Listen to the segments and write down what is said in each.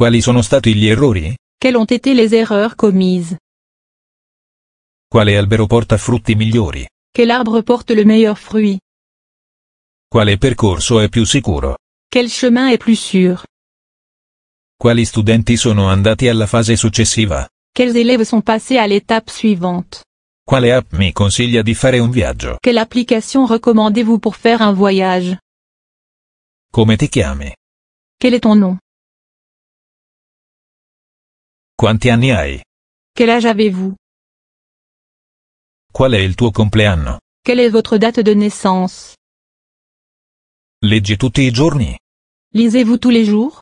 Quali sono stati gli errori? Quelle ont été les erreurs commises? Quale albero porta frutti migliori? Quel arbre porte le meilleur fruit? Quale percorso è più sicuro? Quel chemin è più sûr? Quali studenti sono andati alla fase successiva? Quels élèves sont passés à l'étape suivante? Quale app mi consiglia di fare un viaggio? Quelle application recommandez-vous pour faire un voyage? Come ti chiami? Quel est ton nom? Quanti anni hai? Quel âge avez-vous? Qual è il tuo compleanno? Quelle est votre date de naissance? Leggi tutti i giorni? Lisez-vous tous les jours?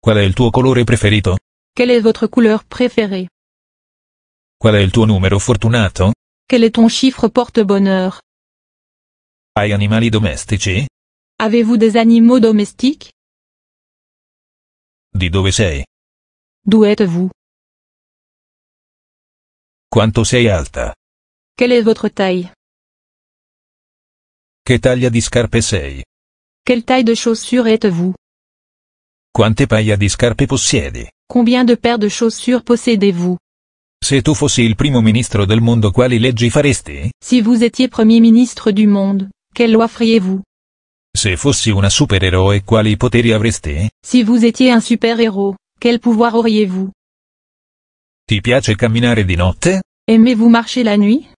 Qual è il tuo colore preferito? Quelle est votre couleur préférée? Qual è il tuo numero fortunato? Quel est ton chiffre porte-bonheur? Hai animali domestici? Avez-vous des animaux domestiques? Di dove sei? D'où êtes-vous? Quanto sei alta? Quelle est votre taille? Che taglia di scarpe sei? Quelle taille de chaussures êtes-vous? Quante paia di scarpe possiedi? Combien de paires de chaussures possédez-vous? Se tu fossi il primo ministro del mondo quali leggi faresti? Si vous étiez premier ministre du monde, quelle loi feriez-vous? Se fossi una supereroe quali poteri avreste? Si vous étiez un supereroe, quel pouvoir auriez-vous? Ti piace camminare di notte? Aimez-vous marcher la nuit?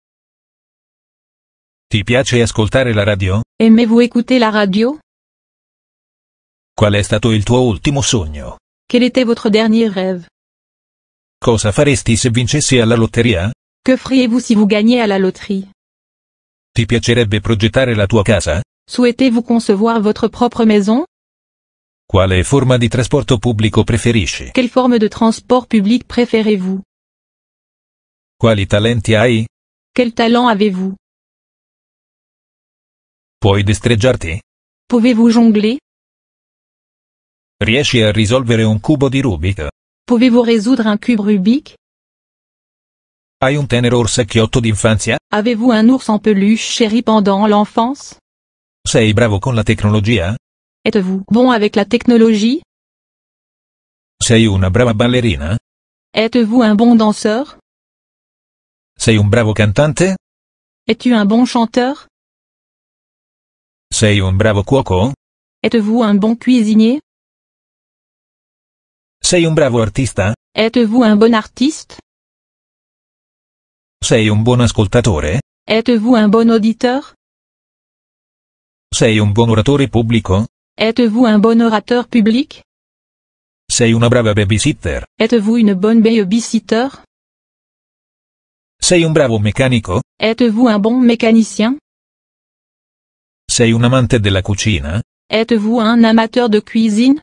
Ti piace ascoltare la radio? Aimez-vous écouter la radio? Qual è stato il tuo ultimo sogno? Quel était votre dernier rêve? Cosa faresti se vincessi alla lotteria? Que feriez-vous si vous gagnez à la loterie? Ti piacerebbe progettare la tua casa? Souhaitez-vous concevoir votre propre maison Quale forma di trasporto pubblico preferisci? Quelle forme de transport public préférez-vous Quali talenti hai? Quel talent avez-vous Puoi destreggiarti? Pouvez-vous jongler Riesci a risolvere un cubo di Rubik? Pouvez-vous résoudre un cube Rubik Hai un tenero orsacchiotto d'infanzia? Avez-vous un ours en peluche chéri pendant l'enfance Sei bravo con la tecnologia? Êtes-vous bon avec la technologie? Sei una brava ballerina? Êtes-vous un bon danseur? Sei un bravo cantante? Es-tu un bon chanteur? Sei un bravo cuoco? Êtes-vous un bon cuisinier? Sei un bravo artista? Êtes-vous un bon artiste? Sei un buon ascoltatore? Êtes-vous un bon auditeur? Sei un buon oratore pubblico? Êtes-vous un bon orateur public? Sei una brava babysitter? Êtes-vous une bonne babysitter? Sei un bravo meccanico? Êtes-vous un bon mécanicien? Sei un amante della cucina? Êtes-vous un amateur de cuisine?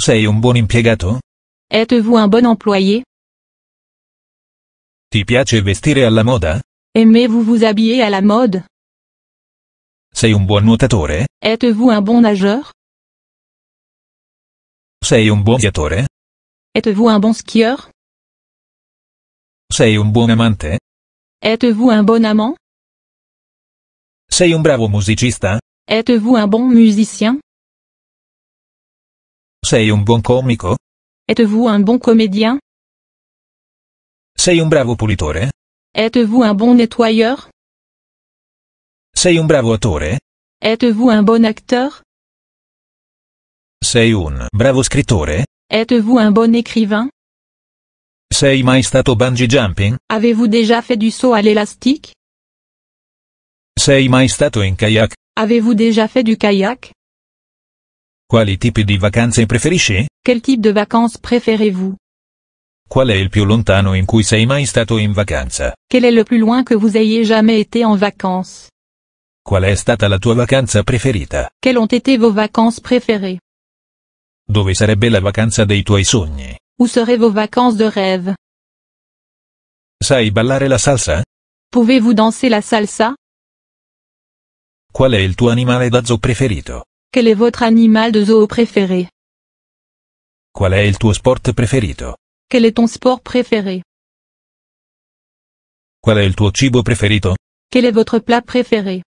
Sei un buon impiegato? Êtes-vous un bon employé? Ti piace vestire alla moda? Aimez-vous vous habiller à la mode? Sei un buon nuotatore? Êtes-vous un bon nageur? Sei un buon viatore? Êtes-vous un bon skieur? Sei un buon amante? Êtes-vous un bon amant? Sei un bravo musicista? Êtes-vous un bon musicien? Sei un buon comico? Êtes-vous un bon comédien? Sei un bravo pulitore? Êtes-vous un bon nettoyeur? Sei un bravo attore? Êtes-vous un bon acteur? Sei un bravo scrittore? Êtes-vous un bon écrivain? Sei mai stato bungee jumping? Avez-vous déjà fait du saut à l'élastique? Sei mai stato in kayak? Avez-vous déjà fait du kayak? Quali tipi di vacanze preferisci? Quel type de vacances préférez-vous? Qual è il più lontano in cui sei mai stato in vacanza? Quel è il più loin que vous ayez jamais été en vacances? Qual è stata la tua vacanza preferita? Quelle ont été vos vacances préférées? Dove sarebbe la vacanza dei tuoi sogni? Où seraient vos vacances de rêve? Sai ballare la salsa? Pouvez-vous danser la salsa? Qual è il tuo animale da zoo preferito? Quel è votre animal de zoo préféré? Qual è il tuo sport preferito? Quel è ton sport préféré? Qual è il tuo cibo preferito? Quel è votre plat préféré?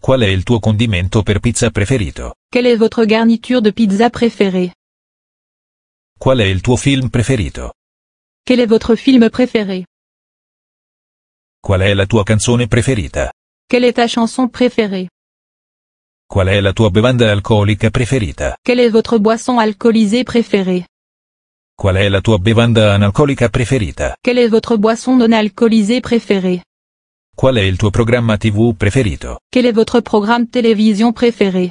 Qual è il tuo condimento per pizza preferito? Quelle est votre garniture de pizza préférée Qual è il tuo film preferito? Quel est votre film préféré Qual è la tua canzone preferita? Quelle est ta chanson préférée Qual è la tua bevanda alcolica preferita? Quelle est votre boisson alcoolisée préférée Qual è la tua bevanda analcolica preferita? Quelle est votre boisson non alcoolisée préférée Qual è il tuo programma TV preferito? Quel est votre programme télévision préféré?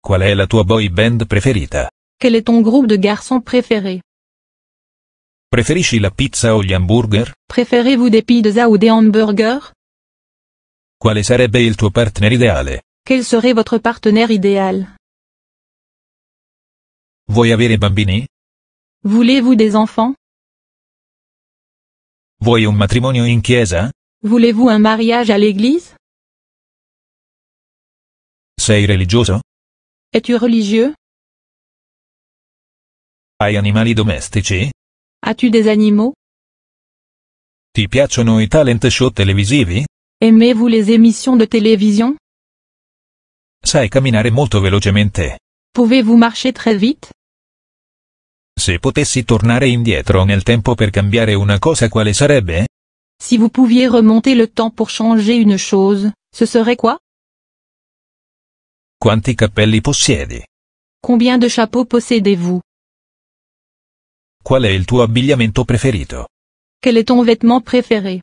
Qual è la tua boy band preferita? Quel è ton groupe de garçons préféré? Preferisci la pizza o gli hamburger? Préférez-vous des pizza ou des hamburgers? Quale sarebbe il tuo partner ideale? Quel serait votre partenaire idéal? Vuoi avere bambini? Voulez-vous des enfants? Vuoi un matrimonio in chiesa? Voulez-vous un mariage à l'église Sei religioso? Es-tu religieux Hai animali domestici? As-tu des animaux Ti piacciono i talent show televisivi? Aimez-vous les émissions de télévision Sai camminare molto velocemente. Pouvez-vous marcher très vite Se potessi tornare indietro nel tempo per cambiare una cosa quale sarebbe? Si vous pouviez remonter le temps pour changer une chose, ce serait quoi Quanti capelli possiedi? Combien de chapeaux possédez-vous Qual est il tuo abbigliamento preferito? Quel est ton vêtement préféré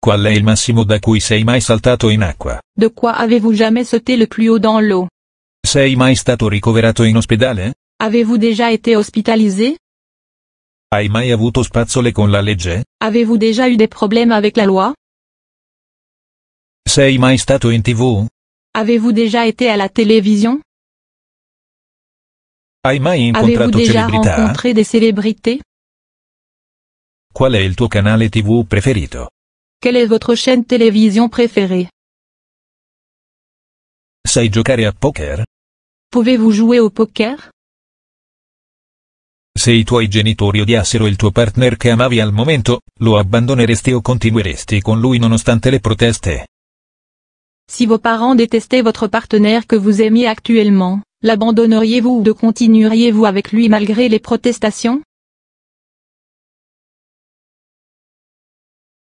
Qual è il massimo da cui sei mai saltato in acqua? De quoi avez-vous jamais sauté le plus haut dans l'eau Sei mai stato ricoverato in ospedale? Avez-vous déjà été hospitalisé Hai mai avuto spazzole con la legge? Avevo déjà eu des problèmes avec la loi? Sei mai stato in tv? Avez-vous déjà été à la télévision? Hai mai incontrato Avez-vous celebrità? des célébrités? Qual è il tuo canale tv preferito? Quelle est votre chaîne télévision préférée? Sai giocare a poker? Pouvez-vous jouer au poker? Se i tuoi genitori odiassero il tuo partner che amavi al momento, lo abbandoneresti o continueresti con lui nonostante le proteste. Si vos parents détestaient votre partenaire que vous aimiez actuellement, l'abandonneriez-vous ou continueriez-vous avec lui malgré les protestations?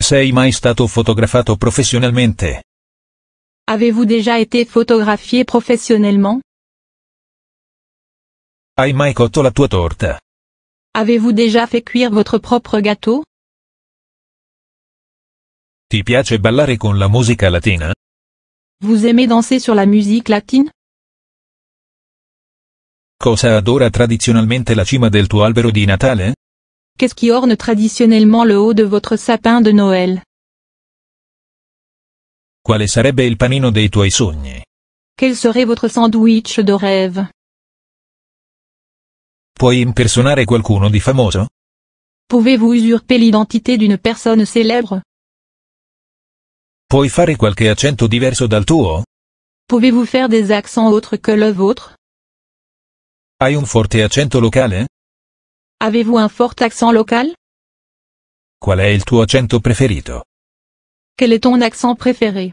Sei mai stato fotografato professionalmente? Avez-vous déjà été photographié professionnellement? Hai mai cotto la tua torta? Avez-vous déjà fait cuire votre propre gâteau? Ti piace ballare con la musica latina? Vous aimez danser sur la musique latine? Cosa adora tradizionalmente la cima del tuo albero di Natale? Qu'est-ce qui orne traditionnellement le haut de votre sapin de Noël? Quale sarebbe il panino dei tuoi sogni? Quel serait votre sandwich de rêve? Puoi impersonare qualcuno di famoso? Pouvez-vous usurper l'identité d'une personne célèbre? Puoi fare qualche accento diverso dal tuo? Pouvez-vous faire des accents autres que le vôtre? Hai un forte accento locale? Avez-vous un fort accent local? Qual è il tuo accento preferito? Quel est ton accent préféré?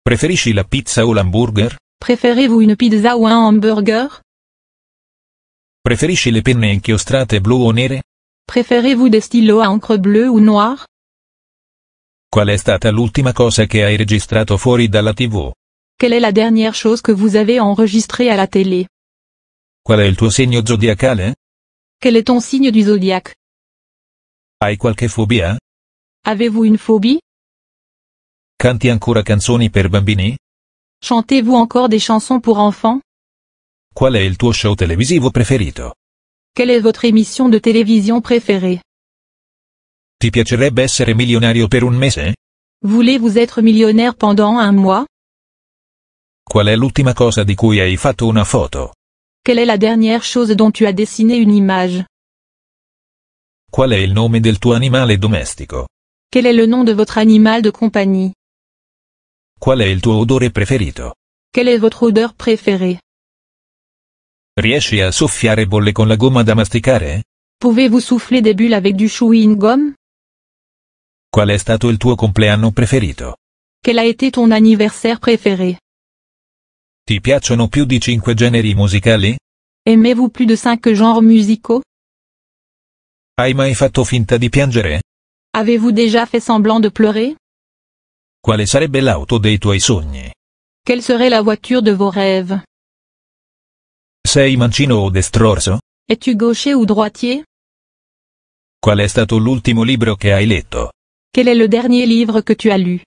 Preferisci la pizza o l'hamburger? Préférez-vous une pizza ou un hamburger? Preferisci le penne inchiostrate blu o nere? Préférez-vous des stylos à encre bleue ou noire? Qual è stata l'ultima cosa che hai registrato fuori dalla TV? Quelle est la dernière chose que vous avez enregistrée à la télé? Qual è il tuo segno zodiacale? Quel est ton signe du zodiaque? Hai qualche fobia? Avez-vous une phobie? Canti ancora canzoni per bambini? Chantez-vous encore des chansons pour enfants? Qual est il tuo show televisivo preferito? Quelle est votre émission de télévision préférée Ti piacerebbe per un mese? Voulez-vous être millionnaire pendant un mois Qual est l'ultima cosa di cui hai fatto una photo Quelle est la dernière chose dont tu as dessiné une image Qual est le nome del tuo animal domestico? Quel est le nom de votre animal de compagnie Qual est il tuo odore preferito? Quelle est votre odeur préférée Riesci a soffiare bolle con la gomma da masticare? Pouvez-vous souffler des bulles avec du chewing gum? Qual è stato il tuo compleanno preferito? Quel a été ton anniversaire préféré? Ti piacciono più di cinque generi musicali? Aimez-vous plus de cinque genres musicaux? Hai mai fatto finta di piangere? Avez-vous déjà fait semblant de pleurer? Quale sarebbe l'auto dei tuoi sogni? Quelle serait la voiture de vos rêves? Sei mancino o destrorso? Es-tu gaucher ou droitier? Qual è stato l'ultimo libro che hai letto? Quel est le dernier livre que tu as lu?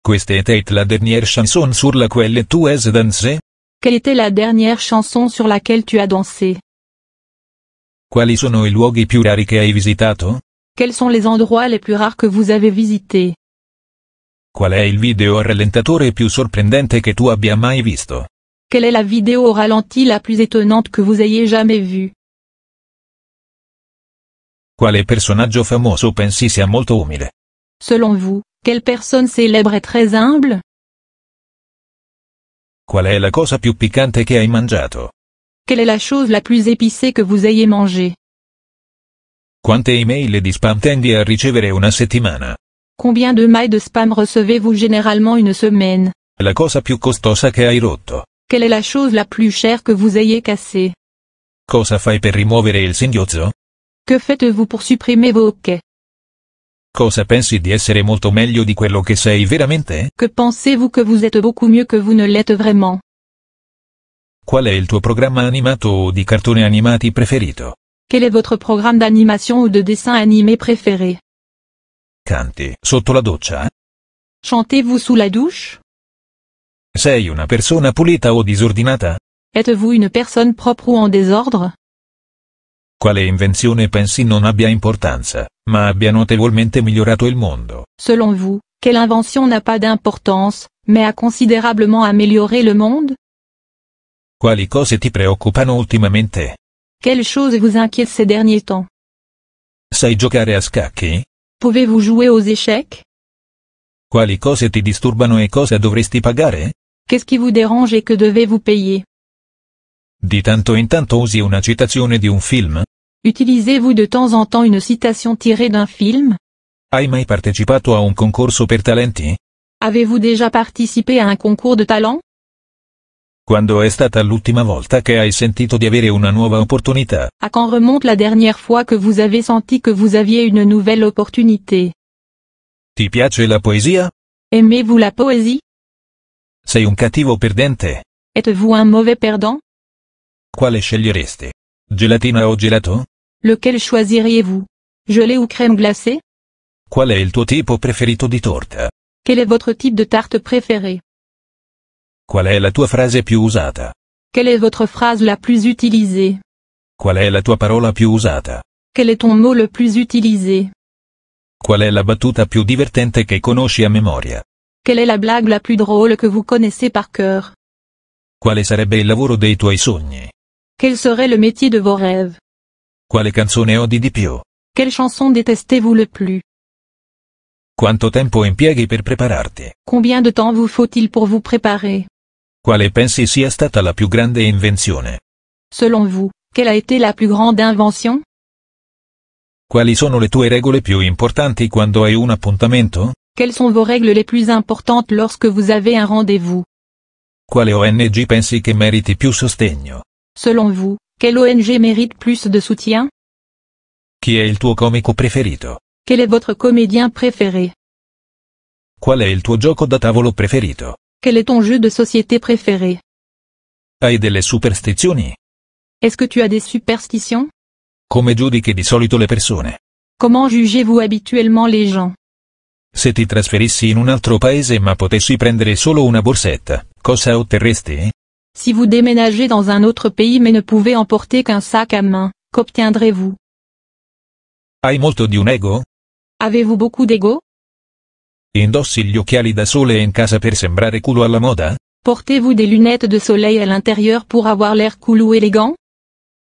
Questa était la dernière chanson sur laquelle tu es dansé? Quelle était la dernière chanson sur laquelle tu as dansé? Quali sono i luoghi più rari che hai visitato? Quels sont les endroits les plus rares que vous avez visités? Qual è il video rallentatore più sorprendente che tu abbia mai visto? Quelle est la vidéo au ralenti la plus étonnante que vous ayez jamais vue? Quel personaggio famoso pensi sia molto umile? Selon vous, quelle personne célèbre est très humble? Qual è la cosa più piccante che hai mangiato? Quelle est la chose la plus épicée que vous ayez mangée? Quante email di spam tendi a ricevere una settimana? Combien de mails de spam recevez-vous généralement une semaine? La cosa più costosa che hai rotto. Quelle est la chose la plus chère que vous ayez cassée Cosa fai per rimuovere il singhiozzo? Que faites-vous pour supprimer vos quais? Cosa pensi di essere molto meglio di quello che sei veramente? Que pensez-vous que vous êtes beaucoup mieux que vous ne l'êtes vraiment Qual è il tuo programma animato o di cartone animati preferito? Quel est votre programme d'animation ou de dessin animé préféré Canti, sotto la doccia? Chantez-vous sous la douche Sei una persona pulita o disordinata? Êtes-vous une personne propre ou en désordre? Quale invenzione pensi non abbia importanza, ma abbia notevolmente migliorato il mondo? Selon vous, quelle invention n'a pas d'importance, mais a considérablement amélioré le monde? Quali cose ti preoccupano ultimamente? Quelle chose vous inquiète ces derniers temps? Sai giocare a scacchi? Pouvez-vous jouer aux échecs? Quali cose ti disturbano e cosa dovresti pagare? Qu'est-ce qui vous dérange et que devez-vous payer Di tanto in tanto usi una citazione di film? Utilisez-vous de temps en temps une citation tirée d'un film Hai mai partecipato a un concorso per talenti? Avez-vous déjà participé à un concours de talent Quando è stata l'ultima volta che hai sentito di avere una nuova opportunità? À quand remonte la dernière fois que vous avez senti que vous aviez une nouvelle opportunité Ti piace la poesia? Aimez-vous la poésie Sei un cattivo perdente. Êtes-vous un mauvais perdant? Quale scegliereste? Gelatina o gelato? Lequel choisiriez-vous? Gelé ou crème glacée? Qual è il tuo tipo preferito di torta? Quel est votre type de tarte préférée? Qual è la tua frase più usata? Quelle est votre phrase la plus utilisée? Qual è la tua parola più usata? Quel est ton mot le plus utilisé? Qual è la battuta più divertente che conosci a memoria? Quelle è la blague la plus drôle que vous connaissez par cœur? Quale sarebbe il lavoro dei tuoi sogni? Quel serait le métier de vos rêves? Quale canzone odi di più? Quelle chanson détestez-vous le plus? Quanto tempo impieghi per prepararti? Combien de temps vous faut-il pour vous préparer? Quale pensi sia stata la più grande invenzione? Selon vous, quelle a été la plus grande invention? Quali sono le tue regole più importanti quando hai un appuntamento? Quelles sont vos règles les plus importantes lorsque vous avez un rendez-vous Quelle ONG pensi che meriti più sostegno? Selon vous, quelle ONG mérite plus de soutien Qui est le tuo comico preferito? Quel est votre comédien préféré Quel est il tuo gioco da tavolo preferito? Quel est ton jeu de société préféré Hai delle superstizioni? Est-ce que tu as des superstitions Come giudichi di solito le persone? Comment jugez-vous habituellement les gens se ti trasferissi in un altro paese ma potessi prendere solo una borsetta, cosa otterresti? Si vous déménagez dans un autre pays mais ne pouvez emporter qu'un sac à main, qu'obtiendrez-vous? Hai molto di un ego? Avez-vous beaucoup d'ego? Indossi gli occhiali da sole en casa per sembrare culo alla moda? Portez-vous des lunettes de soleil à l'intérieur pour avoir l'air cool ou élégant?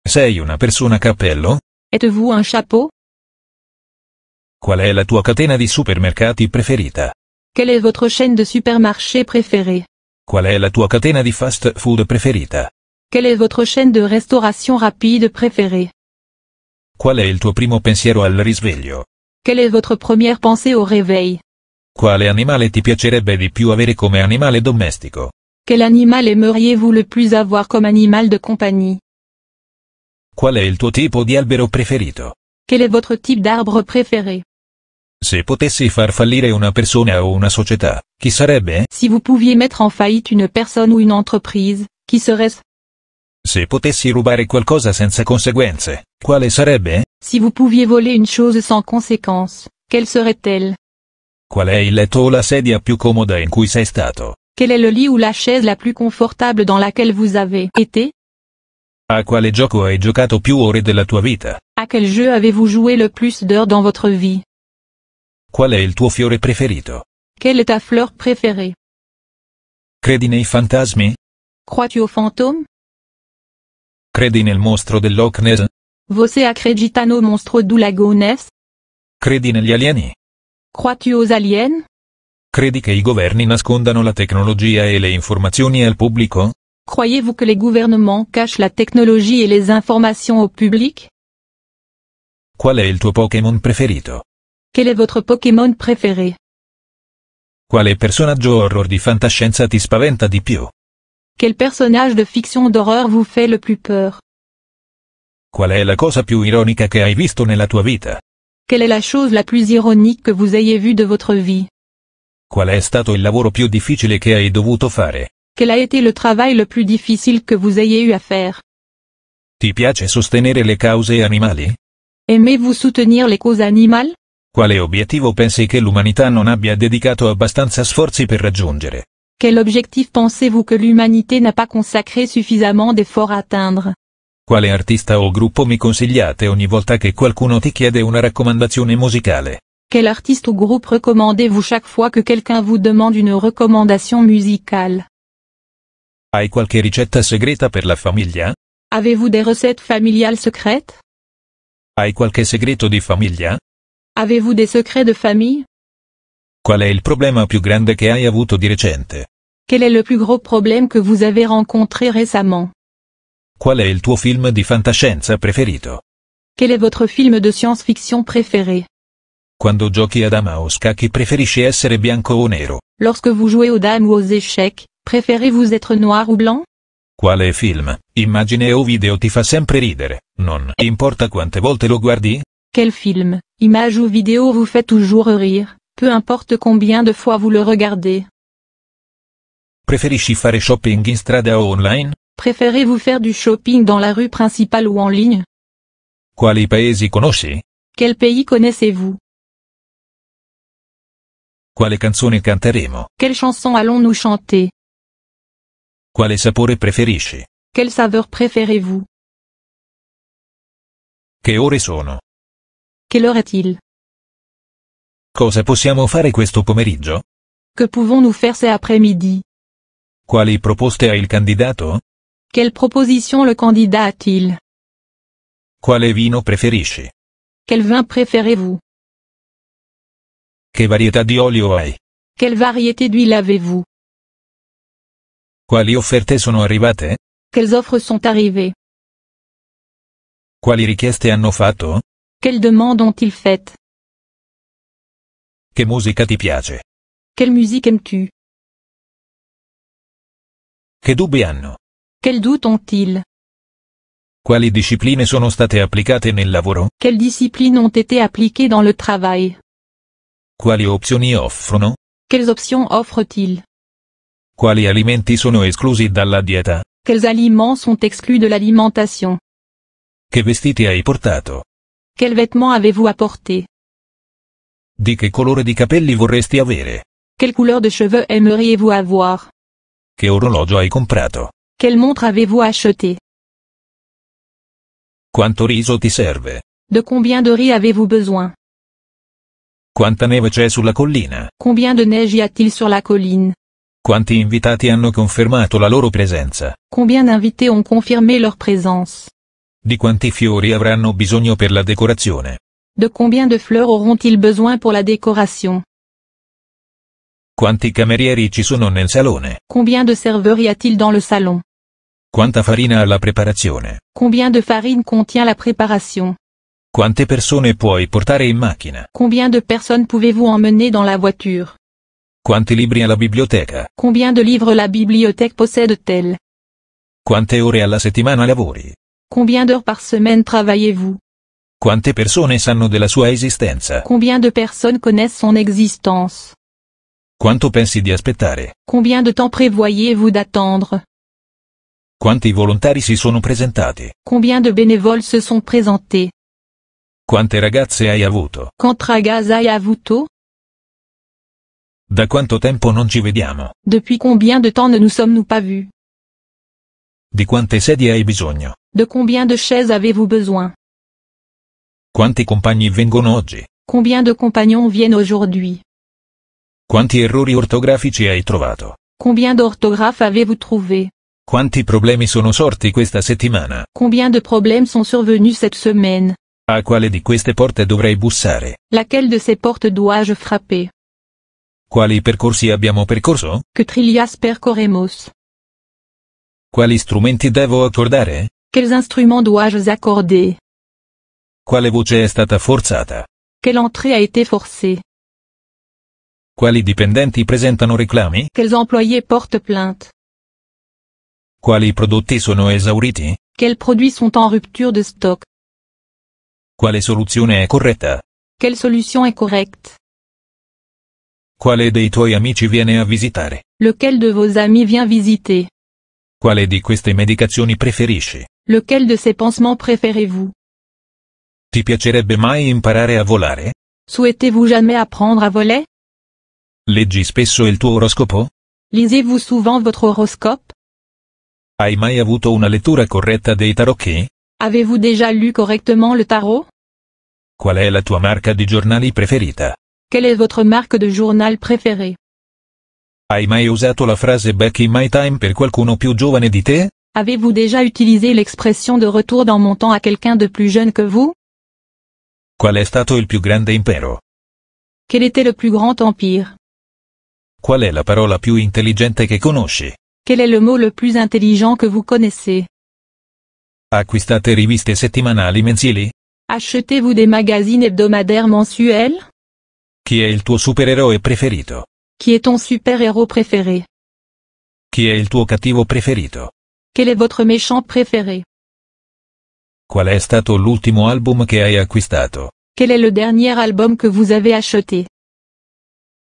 Sei una persona cappello? Êtes-vous un chapeau? Qual è la tua catena di supermercati preferita? Qual è votre chaîne de supermarché préférée? Qual è la tua catena di fast food preferita? Qual è votre chaîne de restauration rapide préférée? Qual è il tuo primo pensiero al risveglio? Qual è votre première pensée au réveil? Quale animale ti piacerebbe di più avere come animale domestico? Quel animal aimeriez-vous le plus avoir comme animal de compagnie? Qual è il tuo tipo di albero preferito? Quel è votre type d'arbre préféré? Se potessi far fallire una persona o una società, chi sarebbe? Si vous pouviez mettre en faillite une personne ou une entreprise, chi serait-ce? Se potessi rubare qualcosa senza conseguenze, quale sarebbe? Si vous pouviez voler une chose sans conséquence, quelle serait-elle? Qual è il letto o la sedia più comoda in cui sei stato? Quel est le lit ou la chaise la plus confortable dans laquelle vous avez été? A quale gioco hai giocato più ore della tua vita? A quel jeu avez-vous joué le plus d'heures dans votre vie? Qual è il tuo fiore preferito? Quelle è ta fleur préférée? Credi nei fantasmi? Crois-tu aux fantômes? Credi nel mostro del Loch Ness? Você acredita no mostro do Lago Ness? Credi negli alieni? Crois-tu aux aliens? Credi che i governi nascondano la tecnologia e le informazioni al pubblico? Croyez-vous que les gouvernements cachent la technologie et les informations au public? Qual è il tuo Pokémon preferito? Quel est votre Pokémon préféré? Quel personnage horror di fantascienza ti spaventa di più? Quel personnage de fiction d'horreur vous fait le plus peur? Qual è la cosa più ironica che hai visto nella tua vita? Quelle est la chose la plus ironique que vous ayez vue de votre vie? Qual è stato il lavoro più difficile che hai dovuto fare? Quel a été le travail le plus difficile que vous ayez eu à faire? Ti piace sostenere le cause animali? Aimez-vous soutenir les causes animales? Quale obiettivo pensi che l'umanità non abbia dedicato abbastanza sforzi per raggiungere? Quel objectif pensez-vous que l'humanité n'a pas consacré suffisamment d'efforts à atteindre? Quale artista o gruppo mi consigliate ogni volta che qualcuno ti chiede una raccomandazione musicale? Quel artista o gruppo recommandez-vous chaque fois que quelqu'un vous demande une recommandation musicale? Hai qualche ricetta segreta per la famiglia? Avez-vous des recettes familiales secrètes? Hai qualche segreto di famiglia? Avez-vous dei secrets de famille? Qual è il problema più grande che hai avuto di recente? Quel è le plus gros problème que vous avez rencontré récemment? Qual è il tuo film di fantascienza preferito? Quel est votre film de science-fiction préféré? Quando giochi a dama o scacchi preferisci essere bianco o nero? Lorsque vous jouez aux dames ou aux échecs, préférez-vous être noir ou blanc? Quale film, immagine o video ti fa sempre ridere, non importa quante volte lo guardi? Quel film, image ou vidéo vous fait toujours rire, peu importe combien de fois vous le regardez. shopping in strada online? Préférez-vous faire du shopping dans la rue principale ou en ligne? Quali paesi vous Quel pays connaissez-vous? Quale canzone canteremo? Quelle chanson allons-nous chanter? Quale sapore preferisci? Quelle saveur préférez-vous? Che ore sono? Quelle heure est-il? Cosa possiamo fare questo pomeriggio? Que pouvons-nous faire cet après-midi? Quali proposte ha il candidato? Quelle proposition le candidat a-t-il? Quale vino preferisci? Quel vin préférez-vous? Che varietà di olio hai? Quelle variété d'huile avez-vous? Quali offerte sono arrivate? Quelles offres sont arrivées? Quali richieste hanno fatto? Quelle demande ont-ils faite Che musica ti piace? Quelle musique aimes-tu Che dubbi hanno? Quels doutes ont-ils Quali discipline sono state applicate nel lavoro? Quelles disciplines ont été appliquées dans le travail Quali opzioni offrono? Quelles options offrent-ils Quali alimenti sono esclusi dalla dieta? Quels aliments sont exclus de l'alimentation Che vestiti hai portato? Quel vêtement avez-vous apporté? Di che colore di capelli vorresti avere? Quelle couleur de cheveux aimeriez-vous avoir? Che orologio hai comprato? Quelle montre avez-vous acheté? Quanto riso ti serve? De combien de riz avez-vous besoin? Quanta neve c'è sulla collina? Combien de neige y a-t-il sur la colline? Quanti invitati hanno confermato la loro presenza? Combien d'invités ont confirmé leur présence? Di quanti fiori avranno bisogno per la decorazione? De combien de fleurs auront-ils besoin pour la décoration Quanti camerieri ci sono nel salone? Combien de serveurs y a-t-il dans le salon Quanta farina ha la preparazione? Combien de farine contient la préparation Quante persone puoi portare in macchina? Combien de personnes pouvez-vous emmener dans la voiture Quanti libri ha la biblioteca? Combien de livres la bibliothèque possède-t-elle Quante ore alla settimana lavori? Combien d'heures par semaine travaillez-vous Quante persone sanno della sua esistenza? Combien de personnes connaissent son existence Quanto pensi di aspettare? Combien de temps prévoyez-vous d'attendre Quanti volontari si sono presentati? Combien de bénévoles se sont présentés Quante ragazze hai avuto? Quante ragazze hai avuto Da quanto tempo non ci vediamo? Depuis combien de temps ne nous sommes-nous pas vus Di quante sedie hai bisogno? De combien de chaises avez-vous besoin Quanti compagni vengono oggi? Combien de compagnons viennent aujourd'hui Quanti errori ortografici hai trovato? Combien d'orthographes avez-vous trouvé Quanti problemi sono sorti questa settimana? Combien de problèmes sont survenus cette semaine A quale di queste porte dovrei bussare? Laquelle de ces portes dois-je frapper Quali percorsi abbiamo percorso? Che trillas percorremos Quali strumenti devo accordare? Quels instruments dois-je accorder Quale voce è stata forzata? Quelle entrée a été forcée Quali dipendenti presentano reclami? Quels employés portent plainte Quali prodotti sono esauriti? Quels produits sont en rupture de stock Quale soluzione è corretta? Quelle solution est correcte Quale dei tuoi amici viene a visitare? Lequel de vos amis vient visiter Quale di queste medicazioni preferisci? Lequel de ces pansements préférez-vous? Ti piacerebbe mai imparare a volare? Souhaitez-vous jamais apprendre à voler? Leggi spesso il tuo oroscopo? Lisez-vous souvent votre horoscope? Hai mai avuto una lettura corretta dei tarocchi? Avez-vous déjà lu correctement le tarot? Qual è la tua marca di giornali preferita? Quelle est votre marque de journal préférée? Hai mai usato la frase back in my time per qualcuno più giovane di te? Avez-vous déjà utilisé l'expression de retour dans mon temps à quelqu'un de plus jeune que vous? Qual è stato il più grande impero? Quel était le plus grand empire? Qual è la parola più intelligente che conosci? Quel est le mot le plus intelligent que vous connaissez? Acquistate riviste settimanali mensili? Achetez-vous des magazines hebdomadaires mensuels? Chi è il tuo supereroe preferito? Chi è ton super-héros préféré? Chi è il tuo cattivo preferito? Quel è votre méchant préféré? Qual è stato l'ultimo album che hai acquistato? Quel è le dernier album che vous avez acheté?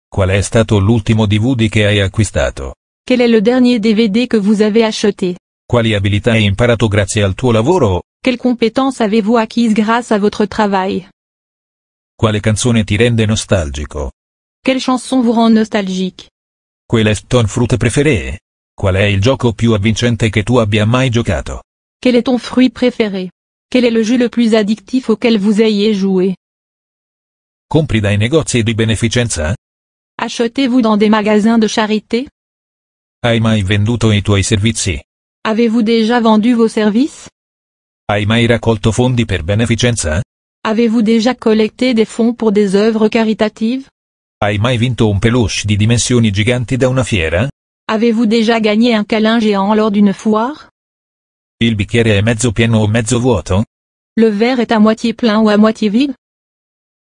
Qual è stato l'ultimo DVD che hai acquistato? Quel è le dernier DVD che vous avez acheté? Quali abilità hai imparato grazie al tuo lavoro? Quelle compétences avez-vous acquises grâce à votre travail? Quale canzone ti rende nostalgico? Quelle chanson vous rend nostalgique? Quel est ton fruit préféré? Qual le il gioco plus avvincente que tu abbia mai giocato? Quel est ton fruit préféré? Quel est le jeu le plus addictif auquel vous ayez joué? Compris dai negozi di beneficenza? Achetez-vous dans des magasins de charité? ai mai venduto i tuoi servizi? Avez-vous déjà vendu vos services? Hai mai raccolto fondi per beneficenza? Avez-vous déjà collecté des fonds pour des œuvres caritatives? Hai mai vinto un peluche di dimensioni giganti da una fiera? Avez-vous déjà gagné un câlin géant lors d'une foire? Il bicchiere è mezzo pieno o mezzo vuoto? Le verre est à moitié plein ou à moitié vide?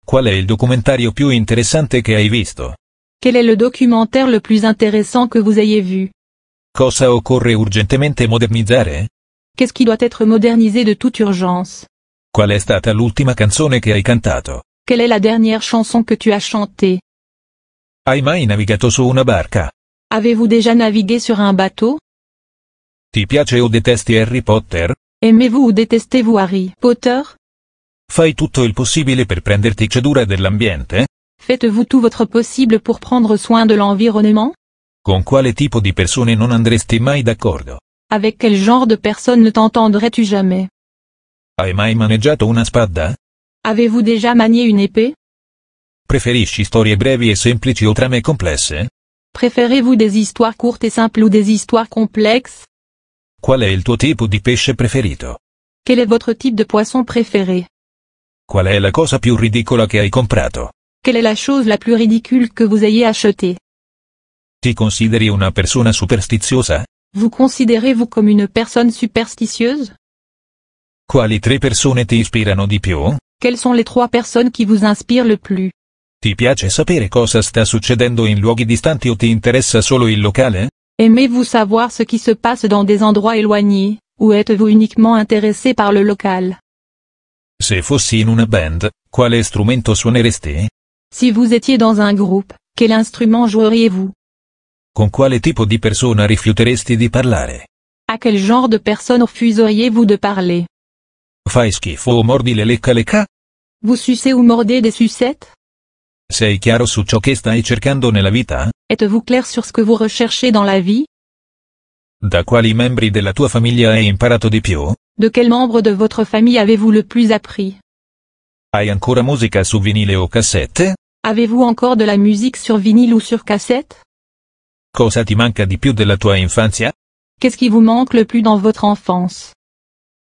Qual è il documentario più interessante che hai visto? Quel est le documentaire le plus intéressant que vous ayez vu? Cosa occorre urgentemente modernizzare? Qu'est-ce qui doit être modernisé de toute urgence? Qual è stata l'ultima canzone che hai cantato? Quelle est la dernière chanson que tu as chantée? Hai mai navigato su una barca? Avez-vous déjà navigué sur un bateau? Ti piace o detesti Harry Potter? Aimez-vous ou détestez-vous Harry Potter? Fai tutto il possibile per prenderti cedura dell'ambiente? Faites-vous tout votre possible pour prendre soin de l'environnement? Con quale tipo di persone non andresti mai d'accordo? Avec quel genre de personne ne t'entendrais-tu jamais? Hai mai maneggiato una spada? Avez-vous déjà manié une épée? Préféris-tu storie brevi e semplici o trame complesse? Préférez-vous des histoires courtes et simples ou des histoires complexes? Qual è il tuo tipo di pesce preferito? Quel est votre type de poisson préféré? Qual est la cosa più ridicola che hai comprato? Quelle est la chose la plus ridicule que vous ayez achetée? Ti consideri una persona superstiziosa? Vous considérez-vous comme une personne superstitieuse? Quali tre persone ti ispirano di più? Quelles sont les trois personnes qui vous inspirent le plus? Ti piace sapere cosa sta succedendo in luoghi distanti o ti interessa solo il locale? Aimez-vous savoir ce qui se passe dans des endroits éloignés, ou êtes-vous uniquement intéressé par le local? Se fossi in una band, quale strumento suoneresti? Si vous étiez dans un groupe, quel instrument joueriez-vous? Con quale tipo di persona rifiuteresti di parlare? A quel genre de personne refuseriez-vous de parler? Fai schifo ou mordi le lecca lecca? Vous sucez ou mordez des sucettes? Sei chiaro su ciò che stai cercando nella vita? ¿eh? Êtes-vous clair sur ce que vous recherchez dans la vie? Da quali membri della tua famiglia hai imparato di più? De quel membre de votre famille avez-vous le plus appris? Hai ancora musica su vinile o cassette? Avez-vous encore de la musique sur vinyle ou sur cassette? Cosa ti manca di più della tua infanzia? Qu'est-ce qui vous manque le plus dans votre enfance?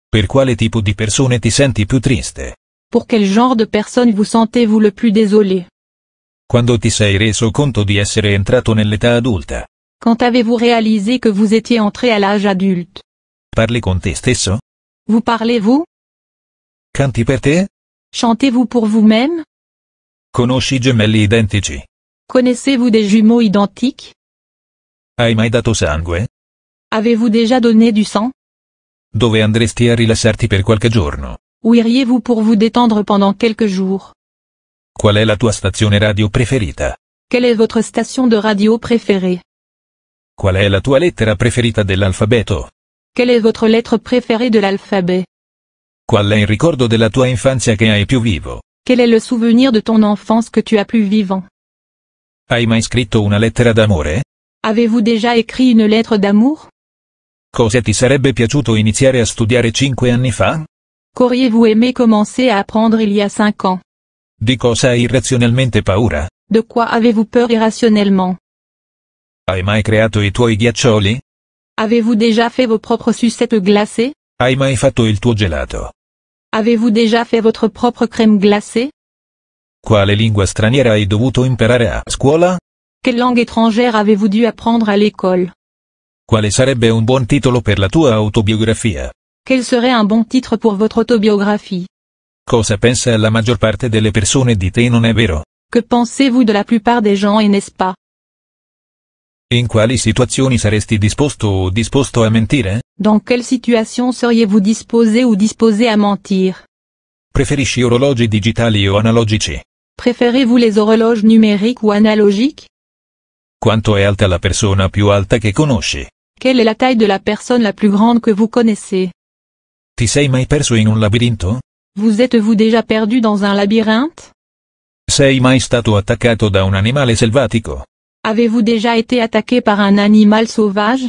Per quale tipo di persone ti senti più triste? Pour quel genre de personne vous sentez-vous le plus désolé? Quando ti sei reso conto di essere entrato nell'età adulta? Quand avez-vous réalisé que vous étiez entré à l'âge adulte? Parli con te stesso? Vous parlez-vous? Canti per te? Chantez-vous pour vous-même? Conosci gemelli identici? Connaissez-vous des jumeaux identiques? Hai mai dato sangue? Avez-vous déjà donné du sang? Dove andresti a rilassarti per qualche giorno? Où iriez-vous pour vous détendre pendant quelques jours? Qual è la tua stazione radio preferita? Quelle è votre station de radio preferita? Qual è la tua lettera preferita dell'alfabeto? Quelle è votre lettera preferita de Qual è il ricordo della tua infanzia che hai più vivo? Quel è il souvenir de ton enfance che tu as più vivant? Hai mai scritto una lettera d'amore? Avez-vous déjà écrit une lettre d'amour? Cosa ti sarebbe piaciuto iniziare a studiare cinque anni fa? Qu'auriez-vous aimé commencer à apprendre il y a 5 ans? Di cosa hai irrazionalmente paura? De quoi avez-vous peur irrationnellement? Hai mai creato i tuoi ghiaccioli? Avez-vous déjà fait vos propres sucettes glacées? Hai mai fatto il tuo gelato? Avez-vous déjà fait votre propre crème glacée? Quale lingua straniera hai dovuto imparare a scuola? Quelle langue étrangère avez-vous dû apprendre à l'école? Quale sarebbe un buon titolo per la tua autobiografia? Quel serait un bon titre pour votre autobiographie? Cosa pensa la maggior parte delle persone di te non è vero? Che pensez-vous de la plupart des gens et n'est-ce pas? In quali situazioni saresti disposto o disposto a mentire? Dans quelle situation seriez-vous disposé ou disposé à mentir? Preferisci orologi digitali o analogici? Préférez-vous les orologi numériques ou analogiques? Quanto è alta la persona più alta che conosci? Quelle est la taille de la personne la plus grande que vous connaissez? Ti sei mai perso in un labirinto? Vous êtes-vous déjà perdu dans un labyrinthe Sei mai stato attaccato da un animale selvatico? Avez-vous déjà été attaqué par un animal sauvage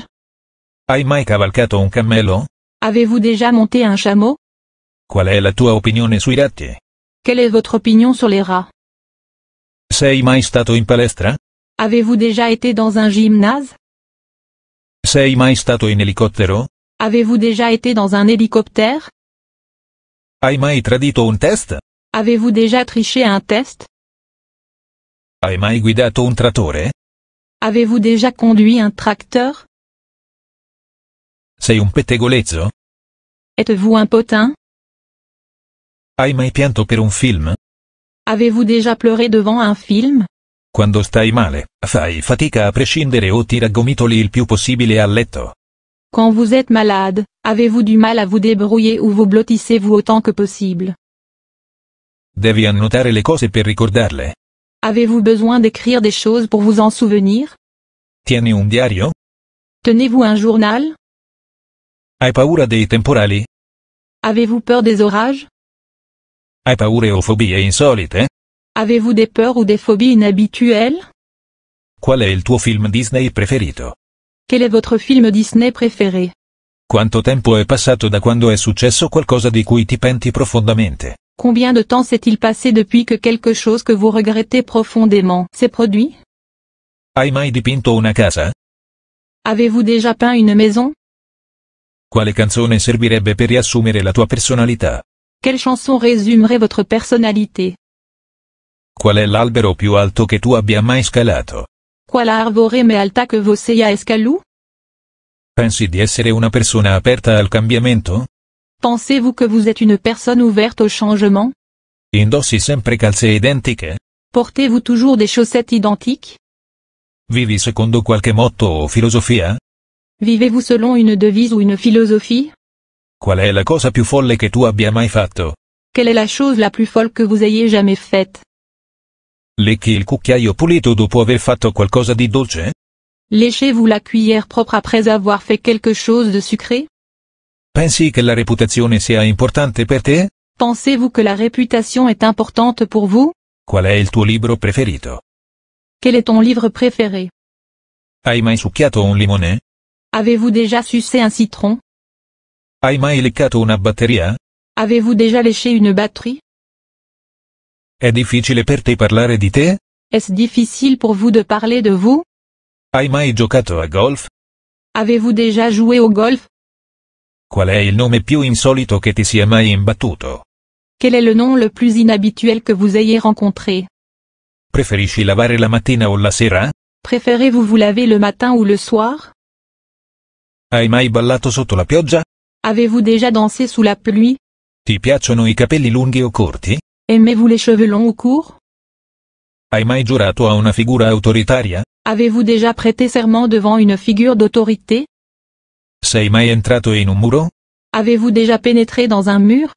Hai mai cavalcato un cammello? Avez-vous déjà monté un chameau Qual è la tua opinione sui ratti? Quelle est votre opinion sur les rats Sei mai stato in palestra? Avez-vous déjà été dans un gymnase Sei mai stato in elicottero? Avez-vous déjà été dans un hélicoptère Hai mai tradito un test? Avez-vous déjà triché un test? Hai mai guidato un trattore? Avez-vous déjà conduit un tracteur? Sei un pettegolezzo? Êtes-vous un potin? Hai mai pianto per un film? Avez-vous déjà pleuré devant un film? Quando stai male, fai fatica a prescindere o ti raggomitoli il più possibile a letto. Quand vous êtes malade, avez-vous du mal à vous débrouiller ou vous blottissez-vous autant que possible Devi annotare le cose per ricordarle. Avez-vous besoin d'écrire des choses pour vous en souvenir? Tieni un diario? Tenez-vous un journal? Hai paura dei temporali? Avez-vous peur des orages? Hai paure o fobie insolite? Avez-vous des peurs ou des phobies inhabituelles? Quel est il tuo film Disney preferito? Quel est votre film Disney préféré? Quanto tempo è passato da quando è successo qualcosa di cui ti penti profondamente? Combien de temps s'est-il passé depuis que quelque chose que vous regrettez profondément s'est produit? Hai mai dipinto una casa? Avez-vous déjà peint une maison? Quale canzone servirebbe per riassumere la tua personalità? Quelle chanson résumerait votre personnalité? Qual è l'albero più alto che tu abbia mai scalato? la arvore me alta che voseia a escalou? Pensi di essere una persona aperta al cambiamento? Pensez-vous que vous êtes une personne ouverte au changement? Indossi sempre calze identiche? Portez-vous toujours des chaussettes identiques? Vivi secondo qualche motto o filosofia? Vivez-vous selon une devise ou une philosophie? Qual è la cosa più folle che tu abbia mai fatto? Quelle est la chose la plus folle que vous ayez jamais faite? Lecchi il cucchiaio pulito dopo aver fatto qualcosa di dolce? Léchez-vous la cuillère propre après avoir fait quelque chose de sucré? Pensi che la reputazione sia importante per te? Pensez-vous que la réputation est importante pour vous? Qual è il tuo libro preferito? Quel est ton livre préféré? Hai mai succhiato un limone? Avez-vous déjà sucé un citron? Hai mai leccato una batteria? Avez-vous déjà léché une batterie? È difficile per te parlare di te? est difficile per vous de parler de vous? Hai mai giocato a golf? Avez-vous déjà joué au golf? Qual è il nome più insolito che ti sia mai imbattuto? Quel è le nom le plus inhabituel que vous ayez rencontré? Preferisci lavare la mattina o la sera? preferez vous vous laver le matin ou le soir? Hai mai ballato sotto la pioggia? Avez-vous déjà dansé sous la pluie? Ti piacciono i capelli lunghi o corti? Aimez-vous les cheveux longs ou courts Hai mai giurato a una figura autoritaria Avez-vous déjà prêté serment devant une figure d'autorité Sei mai entrato in un muro Avez-vous déjà pénétré dans un mur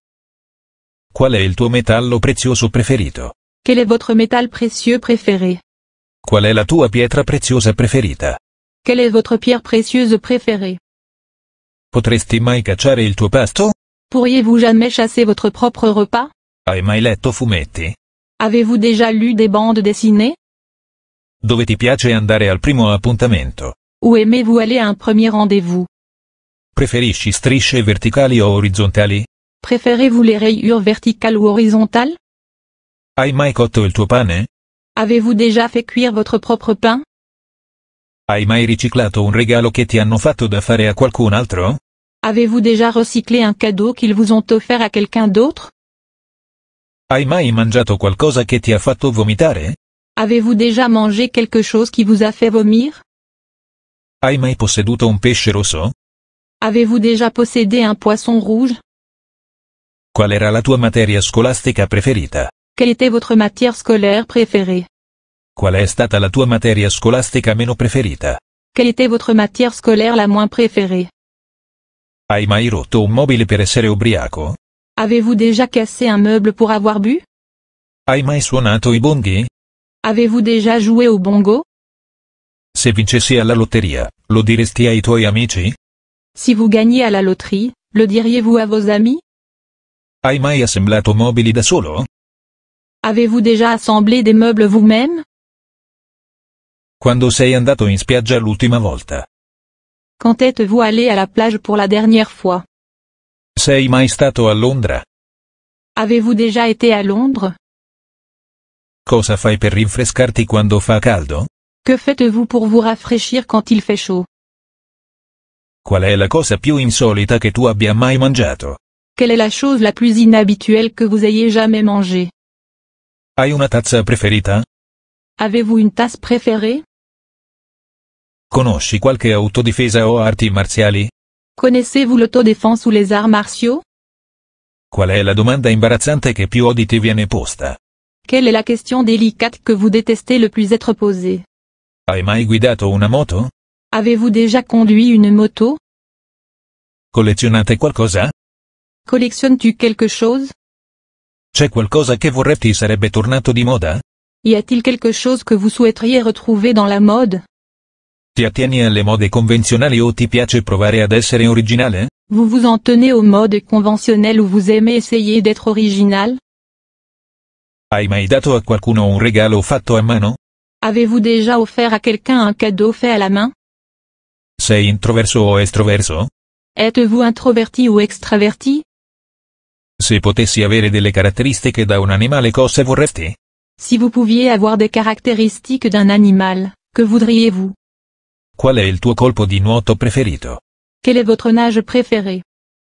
Qual è il tuo metallo prezioso preferito Quel est votre métal précieux préféré Qual è la tua pietra preziosa preferita Quelle est votre pierre précieuse préférée Potresti mai cacciare il tuo pasto Pourriez-vous jamais chasser votre propre repas Hai mai letto fumetti? Avez-vous déjà lu des bandes dessinées? Dove ti piace andare al primo appuntamento? Où aimez-vous aller à un premier rendez-vous? Preferisci strisce verticali o orizzontali? Préférez-vous les rayures verticales ou horizontales? Hai mai cotto il tuo pane? Avez-vous déjà fait cuire votre propre pain? Hai mai riciclato un regalo che ti hanno fatto da fare a qualcun altro? Avez-vous déjà recyclé un cadeau qu'ils vous ont offert à quelqu'un d'autre? Hai mai mangiato qualcosa che ti ha fatto vomitare? Avez-vous déjà mangé quelque chose qui vous a fait vomir? Hai mai posseduto un pesce rosso? Avez-vous déjà possédé un poisson rouge? Qual era la tua materia scolastica preferita? Quelle était votre matière scolaire préférée? Qual è stata la tua materia scolastica meno preferita? Quelle était votre matière scolaire la moins préférée? Hai mai rotto un mobile per essere ubriaco? Avez-vous déjà cassé un meuble pour avoir bu Hai mai suonato i bonghi? Avez-vous déjà joué au bongo Se vincessi alla lotteria, lo diresti ai tuoi amici? Si vous gagnez à la loterie, le diriez-vous à vos amis Hai mai assemblato mobili da solo? Avez-vous déjà assemblé des meubles vous-même Quando sei andato in spiaggia l'ultima volta? Quand êtes-vous allé à la plage pour la dernière fois Sei mai stato a Londra? Avez-vous déjà été à Londres? Cosa fai per rinfrescarti quando fa caldo? Que faites-vous pour vous rafraîchir quand il fait chaud? Qual è la cosa più insolita che tu abbia mai mangiato? Quelle est la chose la plus inhabituelle que vous ayez jamais mangée? Hai una tazza preferita? Avez-vous une tasse préférée? Conosci qualche autodifesa o arti marziali? Connaissez-vous l'autodéfense ou les arts martiaux Qual è la domanda imbarazzante che più odi ti viene posta? Quelle est la question délicate que vous détestez le plus être posée Hai mai guidato una moto? Avez-vous déjà conduit une moto Collezionate qualcosa? Collectionnes-tu quelque chose chose que che vorresti sarebbe tornato di moda? Y a-t-il quelque chose que vous souhaiteriez retrouver dans la mode Ti attieni alle mode convenzionali o ti piace provare ad essere originale? Vous vous en tenez aux modes conventionnelles ou vous aimez essayer d'être original? Hai mai dato a qualcuno un regalo fatto a mano? Avez-vous déjà offert à quelqu'un un cadeau fait à la main? Sei introverso o estroverso? Êtes-vous introverti ou extraverti? Se potessi avere delle caratteristiche da un animale cosa vorresti? Si vous pouviez avoir des caractéristiques d'un animal, que voudriez-vous? Qual è il tuo colpo di nuoto preferito? Quel est votre nage préféré?